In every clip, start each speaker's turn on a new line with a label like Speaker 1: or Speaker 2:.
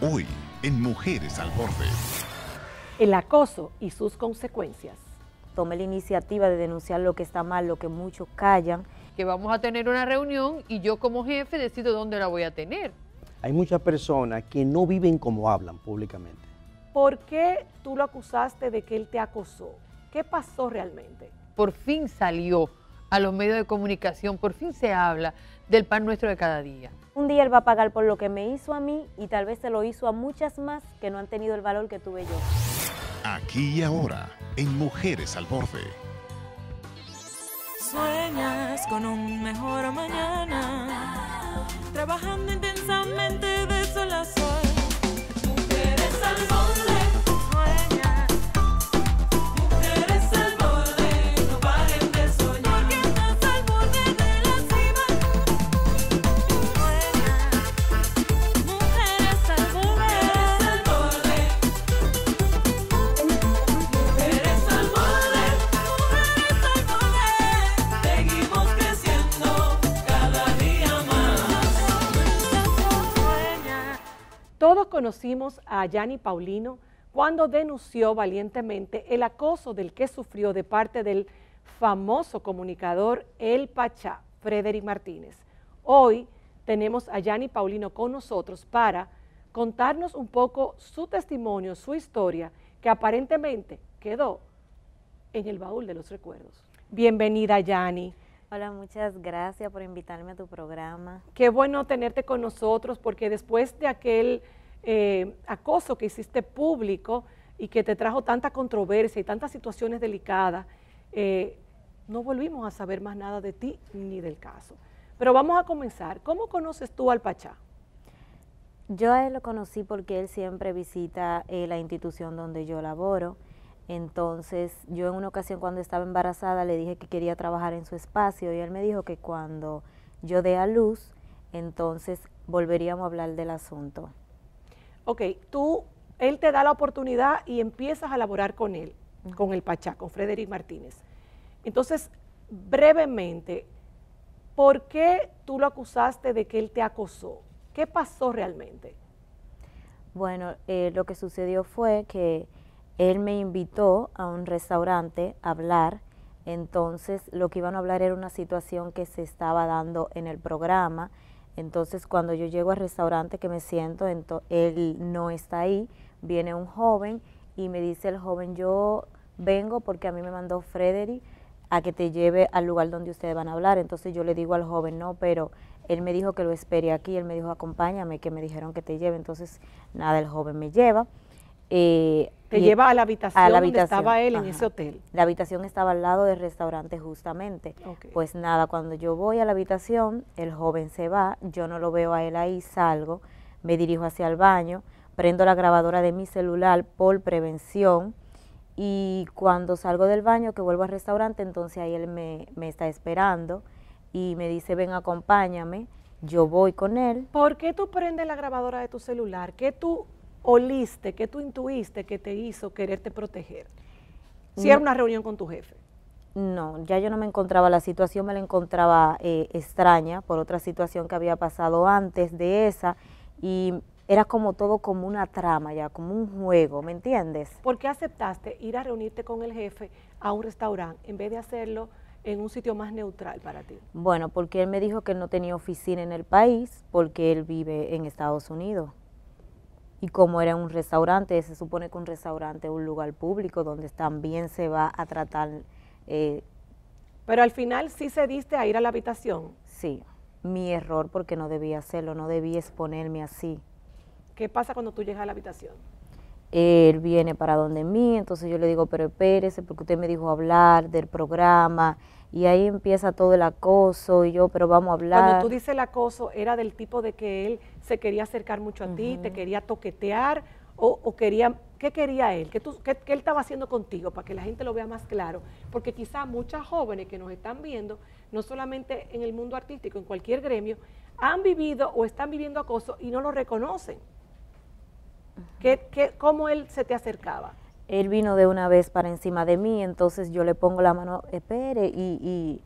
Speaker 1: Hoy, en Mujeres al Borde.
Speaker 2: El acoso y sus
Speaker 1: consecuencias.
Speaker 2: Tome la iniciativa de denunciar lo que está mal, lo que muchos callan.
Speaker 1: Que vamos a tener una reunión y yo como jefe decido dónde la voy a tener. Hay muchas personas que no viven como hablan públicamente. ¿Por qué tú lo acusaste de que él te acosó? ¿Qué pasó realmente? Por fin salió a los medios de comunicación, por fin se habla del pan nuestro de cada día. Un día Él va a pagar por lo que me hizo a mí
Speaker 2: y tal vez se lo hizo a muchas más que no han tenido el valor que tuve yo.
Speaker 1: Aquí y ahora, en Mujeres al Borde. Sueñas con un mejor mañana, trabajando intensamente de sol al Todos conocimos a Yanni Paulino cuando denunció valientemente el acoso del que sufrió de parte del famoso comunicador El Pachá, Frederick Martínez. Hoy tenemos a Yanni Paulino con nosotros para contarnos un poco su testimonio, su historia, que aparentemente quedó en el baúl de los recuerdos. Bienvenida, Yani. Hola, muchas gracias por invitarme a tu programa. Qué bueno tenerte con nosotros porque después de aquel eh, acoso que hiciste público y que te trajo tanta controversia y tantas situaciones delicadas, eh, no volvimos a saber más nada de ti ni del caso. Pero vamos a comenzar. ¿Cómo conoces tú al Pachá? Yo
Speaker 2: a él lo conocí porque él siempre visita eh, la institución donde yo laboro entonces, yo en una ocasión cuando estaba embarazada le dije que quería trabajar en su espacio y él me dijo que cuando yo dé a luz, entonces volveríamos a hablar del asunto.
Speaker 1: Ok, tú, él te da la oportunidad y empiezas a laborar con él, con el Pachá, con Frederick Martínez. Entonces, brevemente, ¿por qué tú lo acusaste de que él te acosó? ¿Qué pasó realmente?
Speaker 2: Bueno, eh, lo que sucedió fue que él me invitó a un restaurante a hablar. Entonces, lo que iban a hablar era una situación que se estaba dando en el programa. Entonces, cuando yo llego al restaurante que me siento, él no está ahí, viene un joven y me dice el joven, yo vengo porque a mí me mandó Frederick a que te lleve al lugar donde ustedes van a hablar. Entonces yo le digo al joven, no, pero él me dijo que lo espere aquí, él me dijo acompáñame, que me dijeron que te lleve. Entonces, nada, el joven me lleva. Eh, te lleva a la habitación, la habitación. donde estaba él en ese hotel. La habitación estaba al lado del restaurante justamente. Pues nada, cuando yo voy a la habitación, el joven se va, yo no lo veo a él ahí, salgo, me dirijo hacia el baño, prendo la grabadora de mi celular por prevención y cuando salgo del baño, que vuelvo al restaurante, entonces ahí él me, me está esperando y
Speaker 1: me dice, ven, acompáñame. Yo voy con él. ¿Por qué tú prendes la grabadora de tu celular? ¿Qué tú oliste, que tú intuiste que te hizo quererte proteger? Si era una reunión con tu jefe.
Speaker 2: No, ya yo no me encontraba, la situación me la encontraba eh, extraña por otra situación que había pasado antes de esa y era como todo como una trama ya, como un juego, ¿me entiendes?
Speaker 1: ¿Por qué aceptaste ir a reunirte con el jefe a un restaurante en vez de hacerlo en un sitio más neutral para ti?
Speaker 2: Bueno, porque él me dijo que no tenía oficina en el país porque él vive en Estados Unidos y como era un restaurante, se supone que un restaurante es un lugar público donde también se va a tratar. Eh, Pero al final sí se diste a ir a la habitación. Sí, mi error porque no debía hacerlo, no debía exponerme así.
Speaker 1: ¿Qué pasa cuando tú llegas a la habitación?
Speaker 2: él viene para donde mí, entonces yo le digo, pero espérese, porque usted me dijo hablar del programa, y ahí empieza todo el acoso, y yo, pero vamos a hablar. Cuando tú
Speaker 1: dices el acoso, ¿era del tipo de que él se quería acercar mucho a ti, te quería toquetear, o, quería, qué quería él? ¿Qué, tú, ¿Qué él estaba haciendo contigo? Para que la gente lo vea más claro, porque quizá muchas jóvenes que nos están viendo, no solamente en el mundo artístico, en cualquier gremio, han vivido o están viviendo acoso y no lo reconocen cómo él se te acercaba?
Speaker 2: Él vino de una vez para encima de mí, entonces yo le pongo la mano, espere, y,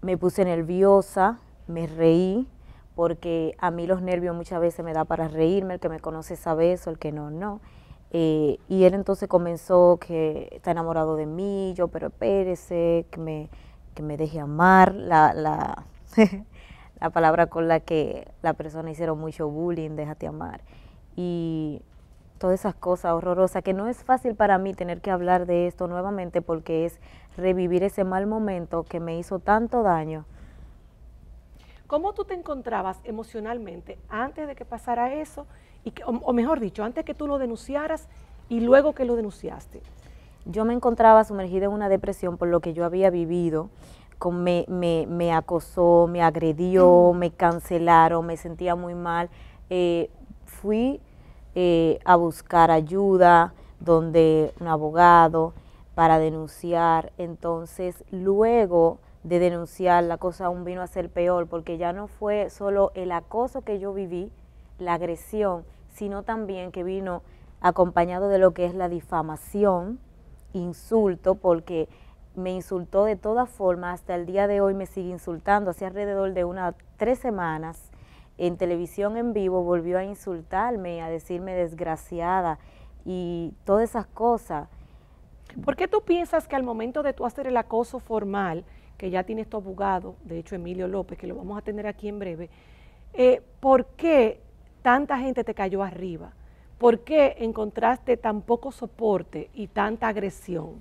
Speaker 2: me puse nerviosa, me reí, porque a mí los nervios muchas veces me da para reírme, el que me conoce sabe eso, el que no, no. Eh, y él entonces comenzó que está enamorado de mí, yo, pero espérese, que me, que me deje amar, la, la, la palabra con la que la persona hicieron mucho bullying, déjate amar. Y todas esas cosas horrorosas, que no es fácil para mí tener que hablar de esto nuevamente porque es revivir ese mal momento que me hizo tanto daño.
Speaker 1: ¿Cómo tú te encontrabas emocionalmente antes de que pasara eso? Y o, mejor dicho, antes que tú lo denunciaras y luego que lo denunciaste. Yo me
Speaker 2: encontraba sumergida en una depresión por lo que yo había vivido. me, acosó, me agredió, me cancelaron, me sentía muy mal. Eh, fui eh, a buscar ayuda, donde un abogado, para denunciar. Entonces, luego de denunciar, la cosa aún vino a ser peor, porque ya no fue solo el acoso que yo viví, la agresión, sino también que vino acompañado de lo que es la difamación, insulto, porque me insultó de todas formas, hasta el día de hoy me sigue insultando, hace alrededor de unas tres semanas en televisión en vivo volvió a insultarme,
Speaker 1: a decirme desgraciada y todas esas cosas. ¿Por qué tú piensas que al momento de tú hacer el acoso formal, que ya tienes tu abogado, de hecho Emilio López, que lo vamos a tener aquí en breve, eh, ¿por qué tanta gente te cayó arriba? ¿Por qué encontraste tan poco soporte y tanta agresión?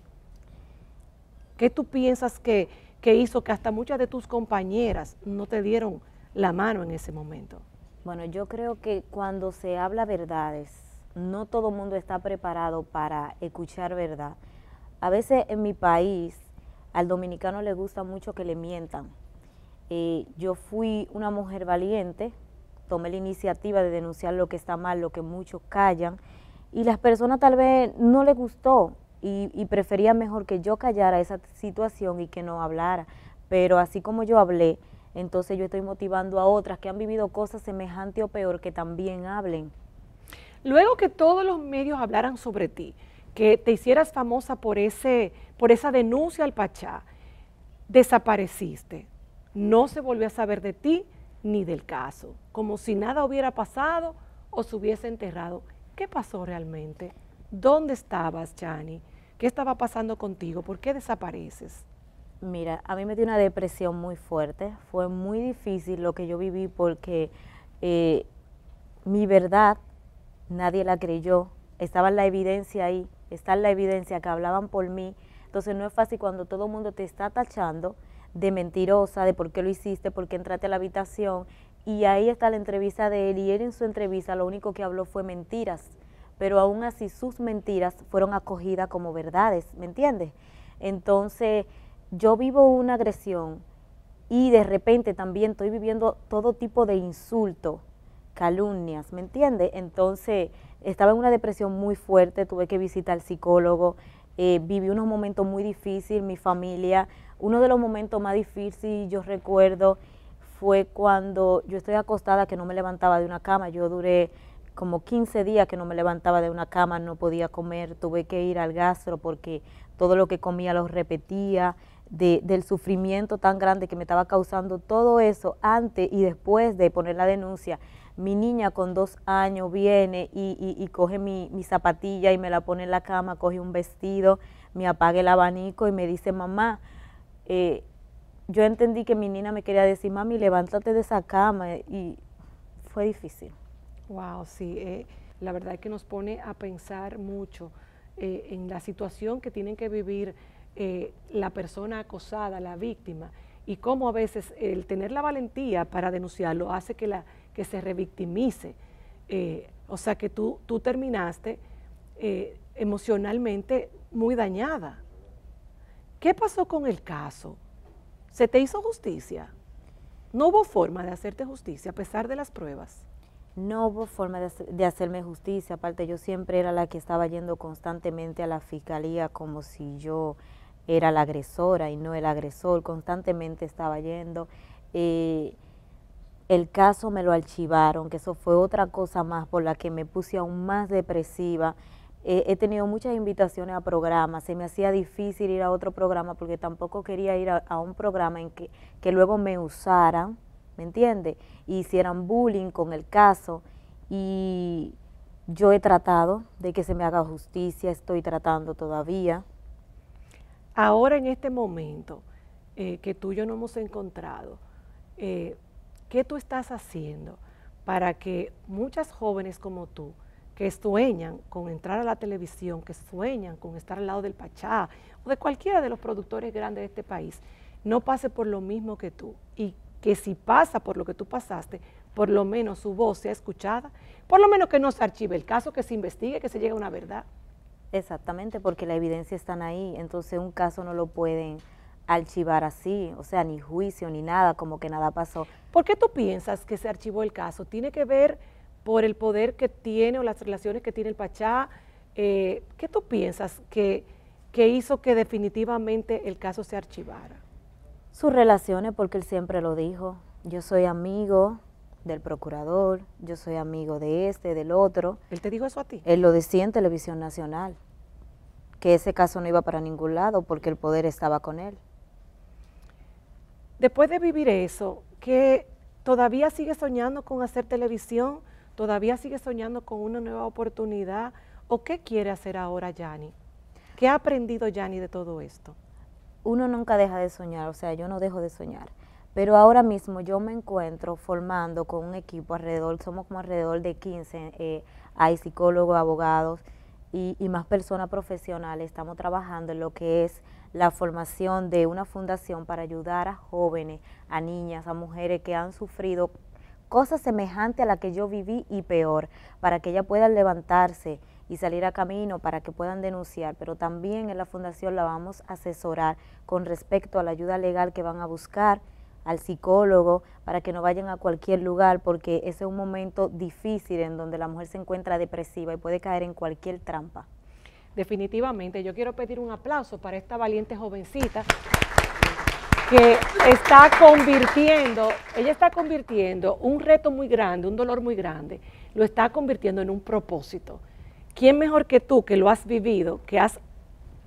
Speaker 1: ¿Qué tú piensas que, que hizo que hasta muchas de tus compañeras no te dieron la mano en ese momento?
Speaker 2: Bueno, yo creo que cuando se habla verdades, no todo el mundo está preparado para escuchar verdad. A veces en mi país al dominicano le gusta mucho que le mientan. Eh, yo fui una mujer valiente, tomé la iniciativa de denunciar lo que está mal, lo que muchos callan, y las personas tal vez no les gustó y, y preferían mejor que yo callara esa situación y que no hablara. Pero así como yo hablé, entonces yo estoy motivando a otras que han vivido cosas semejantes o peor que también hablen.
Speaker 1: Luego que todos los medios hablaran sobre ti, que te hicieras famosa por, ese, por esa denuncia al Pachá, desapareciste. No se volvió a saber de ti ni del caso, como si nada hubiera pasado o se hubiese enterrado. ¿Qué pasó realmente? ¿Dónde estabas, Chani? ¿Qué estaba pasando contigo? ¿Por qué desapareces?
Speaker 2: Mira, a mí me dio una depresión muy fuerte, fue muy difícil lo que yo viví porque eh, mi verdad nadie la creyó, estaba la evidencia ahí, está la evidencia que hablaban por mí, entonces no es fácil cuando todo el mundo te está tachando de mentirosa, de por qué lo hiciste, por qué entraste a la habitación, y ahí está la entrevista de él, y él en su entrevista lo único que habló fue mentiras, pero aún así sus mentiras fueron acogidas como verdades, ¿me entiendes? Entonces yo vivo una agresión y de repente también estoy viviendo todo tipo de insultos, calumnias, ¿me entiendes? Entonces estaba en una depresión muy fuerte, tuve que visitar al psicólogo, eh, viví unos momentos muy difíciles, mi familia, uno de los momentos más difíciles yo recuerdo fue cuando yo estoy acostada que no me levantaba de una cama, yo duré como 15 días que no me levantaba de una cama, no podía comer, tuve que ir al gastro porque todo lo que comía lo repetía, del sufrimiento tan grande que me estaba causando todo eso antes y después de poner la denuncia. Mi niña con dos años viene y, coge mi, zapatilla y me la pone en la cama, coge un vestido, me apaga el abanico y me dice, mamá, eh, yo entendí que mi niña me quería decir,
Speaker 1: mami, levántate de esa cama y fue difícil. Wow, sí, eh, la verdad es que nos pone a pensar mucho eh, en la situación que tienen que vivir eh, la persona acosada, la víctima, y cómo a veces el tener la valentía para denunciarlo hace que, la, que se revictimice. Eh, o sea que tú, tú terminaste eh, emocionalmente muy dañada. ¿Qué pasó con el caso? ¿Se te hizo justicia? ¿No hubo forma de hacerte justicia a pesar de las pruebas? No hubo forma de, de,
Speaker 2: hacerme justicia, aparte yo siempre era la que estaba yendo constantemente a la fiscalía como si yo era la agresora y no el agresor, constantemente estaba yendo. Eh, el caso me lo archivaron, que eso fue otra cosa más por la que me puse aún más depresiva. Eh, he tenido muchas invitaciones a programas, se me hacía difícil ir a otro programa porque tampoco quería ir a, un programa en que, luego me usaran, ¿me entiende hicieran bullying con el caso. Y yo he tratado de que se me haga justicia, estoy tratando todavía,
Speaker 1: ahora en este momento eh, que tú y yo no hemos encontrado, eh, ¿qué tú estás haciendo para que muchas jóvenes como tú, que sueñan con entrar a la televisión, que sueñan con estar al lado del Pachá o de cualquiera de los productores grandes de este país, no pase por lo mismo que tú y que si pasa por lo que tú pasaste, por lo menos su voz sea escuchada, por lo menos que no se archive el caso, que se investigue, que se llegue a una verdad. Exactamente, porque la evidencia está ahí,
Speaker 2: entonces un caso no lo pueden archivar así, o sea, ni juicio ni nada, como que nada pasó.
Speaker 1: ¿Por qué tú piensas que se archivó el caso? ¿Tiene que ver por el poder que tiene o las relaciones que tiene el Pachá? Eh, ¿Qué tú piensas que, que hizo que definitivamente el caso se archivara?
Speaker 2: Sus relaciones, porque él siempre lo dijo. Yo soy amigo del procurador, yo soy amigo de este, del otro.
Speaker 1: ¿Él te dijo eso a ti?
Speaker 2: Él lo decía en Televisión Nacional, que ese caso no iba para ningún
Speaker 1: lado porque el
Speaker 2: poder estaba con
Speaker 1: él. Después de vivir eso, que todavía sigue soñando con hacer televisión, todavía sigue soñando con una nueva oportunidad, o qué quiere hacer ahora Yanni? ¿Qué ha aprendido Yanni de todo esto?
Speaker 2: Uno nunca deja
Speaker 1: de soñar, o sea, yo no dejo de soñar
Speaker 2: pero ahora mismo yo me encuentro formando con un equipo alrededor, somos como alrededor de 15, eh, hay psicólogos, abogados y, más personas profesionales. Estamos trabajando en lo que es la formación de una fundación para ayudar a jóvenes, a niñas, a mujeres que han sufrido cosas semejantes a las que yo viví y peor, para que ellas puedan levantarse y salir a camino para que puedan denunciar, pero también en la fundación la vamos a asesorar con respecto a la ayuda legal que van a buscar al psicólogo, para que no vayan a cualquier lugar, porque ese es un momento difícil en donde la mujer se encuentra
Speaker 1: depresiva y puede caer en cualquier trampa. Definitivamente, yo quiero pedir un aplauso para esta valiente jovencita que está convirtiendo, ella está convirtiendo un reto muy grande, un dolor muy grande, lo está convirtiendo en un propósito. ¿Quién mejor que tú que lo has vivido, que has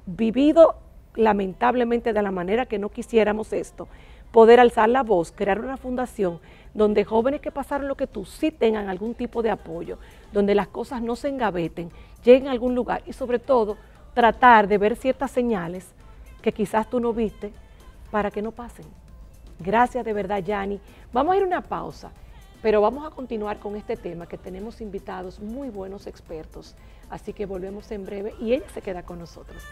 Speaker 1: vivido lamentablemente de la manera que no quisiéramos esto, poder alzar la voz, crear una fundación donde jóvenes que pasaron lo que tú sí tengan algún tipo de apoyo, donde las cosas no se engaveten, lleguen a algún lugar y sobre todo tratar de ver ciertas señales que quizás tú no viste para que no pasen. Gracias de verdad, Yani. Vamos a ir a una pausa, pero vamos a continuar con este tema que tenemos invitados muy buenos expertos, así que volvemos en breve y ella se queda con nosotros.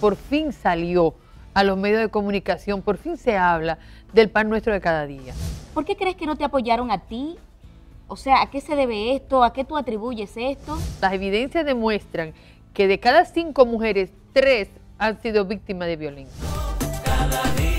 Speaker 1: por fin salió a los medios de comunicación, por fin se habla del pan nuestro de cada día.
Speaker 2: ¿Por qué crees que no te apoyaron a ti?
Speaker 1: O sea, ¿a qué se debe esto? ¿A qué tú atribuyes esto? Las evidencias demuestran que de cada cinco mujeres, tres han sido víctimas de violencia.